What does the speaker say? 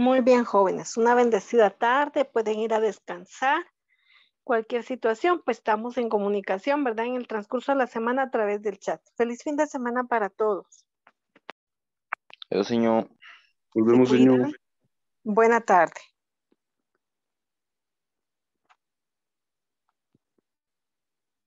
Muy bien, jóvenes. Una bendecida tarde. Pueden ir a descansar. Cualquier situación, pues estamos en comunicación, ¿verdad? En el transcurso de la semana a través del chat. Feliz fin de semana para todos. Gracias, señor. volvemos, señor. Buena tarde.